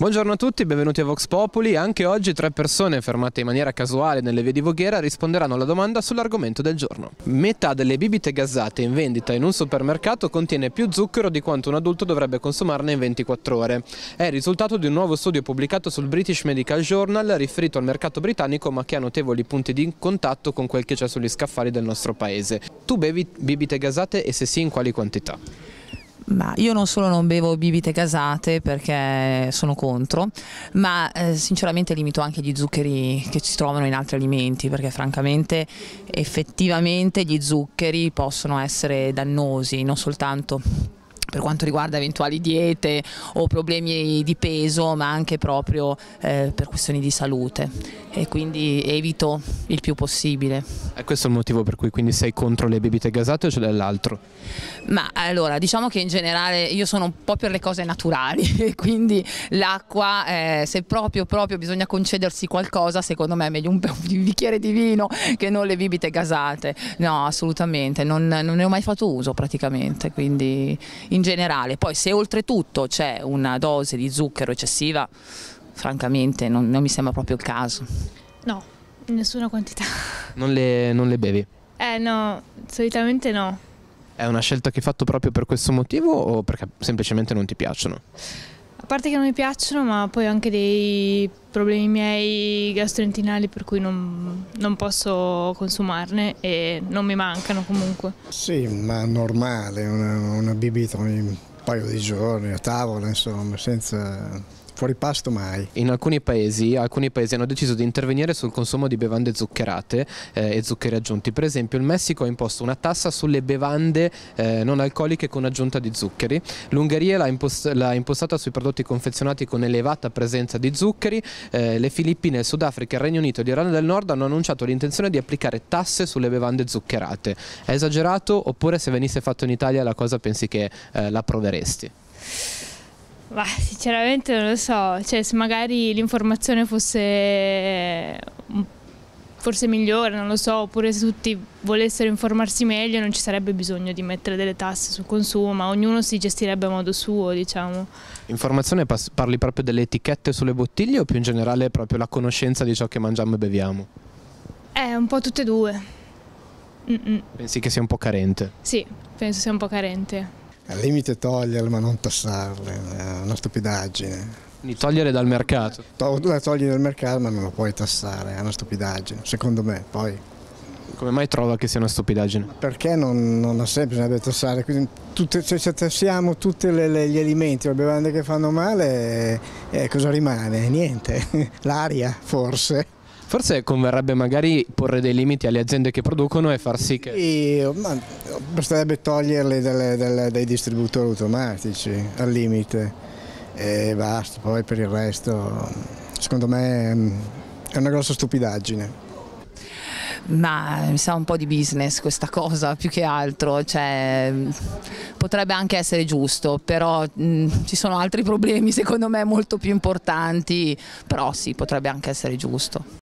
Buongiorno a tutti, benvenuti a Vox Populi. Anche oggi tre persone fermate in maniera casuale nelle vie di Voghera risponderanno alla domanda sull'argomento del giorno. Metà delle bibite gassate in vendita in un supermercato contiene più zucchero di quanto un adulto dovrebbe consumarne in 24 ore. È il risultato di un nuovo studio pubblicato sul British Medical Journal riferito al mercato britannico ma che ha notevoli punti di contatto con quel che c'è sugli scaffali del nostro paese. Tu bevi bibite gasate e se sì in quali quantità? Ma io non solo non bevo bibite gasate perché sono contro, ma eh, sinceramente limito anche gli zuccheri che si trovano in altri alimenti perché francamente effettivamente gli zuccheri possono essere dannosi non soltanto per quanto riguarda eventuali diete o problemi di peso ma anche proprio eh, per questioni di salute e quindi evito il più possibile. E questo è il motivo per cui quindi sei contro le bibite gasate o c'è dell'altro? Ma allora diciamo che in generale io sono un po' per le cose naturali quindi l'acqua eh, se proprio proprio bisogna concedersi qualcosa secondo me è meglio un, bicchiere di vino che non le bibite gasate no assolutamente non, non ne ho mai fatto uso praticamente quindi in in generale. Poi se oltretutto c'è una dose di zucchero eccessiva, francamente non, non mi sembra proprio il caso. No, in nessuna quantità. Non le, non le bevi? Eh no, solitamente no. È una scelta che hai fatto proprio per questo motivo o perché semplicemente non ti piacciono? parte che non mi piacciono, ma poi ho anche dei problemi miei gastrointestinali per cui non, non, posso consumarne e non mi mancano comunque. Sì, ma normale, una, una bibita ogni paio di giorni a tavola, insomma, senza Fuori pasto mai. In alcuni paesi, alcuni paesi hanno deciso di intervenire sul consumo di bevande zuccherate eh, e zuccheri aggiunti. Per esempio il Messico ha imposto una tassa sulle bevande eh, non alcoliche con aggiunta di zuccheri. L'Ungheria l'ha, impost impostata sui prodotti confezionati con elevata presenza di zuccheri. Eh, le Filippine, il Sudafrica, il Regno Unito e l'Irlanda del Nord hanno annunciato l'intenzione di applicare tasse sulle bevande zuccherate. È esagerato oppure se venisse fatto in Italia la cosa pensi che eh, la proveresti? Ma sinceramente non lo so, cioè, se magari l'informazione fosse eh, forse migliore, non lo so, oppure se tutti volessero informarsi meglio non ci sarebbe bisogno di mettere delle tasse sul consumo, ma ognuno si gestirebbe a modo suo, diciamo. Informazione parli proprio delle etichette sulle bottiglie o più in generale proprio la conoscenza di ciò che mangiamo e beviamo? Eh, un po' tutte e due. Mm -mm. Pensi che sia un po' carente? Sì, penso sia un po' carente al limite toglierle ma non tassarle, è una stupidaggine. Quindi togliere dal mercato? To- togli dal mercato ma non lo puoi tassare, è una stupidaggine, secondo me. Poi come mai trova che sia una stupidaggine? Perché non, non ha sempre bisognerebbe tassare, quindi tutte, se tassiamo tutti gli alimenti le bevande che fanno male, eh, eh cosa rimane? Niente, l'aria forse. Forse converrebbe magari porre dei limiti alle aziende che producono e far sì che... E, basterebbe toglierle delle, delle, dai distributori automatici al limite e basta, poi per il resto secondo me mm, è una grossa stupidaggine ma mi sa un po' di business questa cosa più che altro, cioè, mm, potrebbe anche essere giusto, però mh, mm, ci sono altri problemi secondo me molto più importanti, però sì, potrebbe anche essere giusto.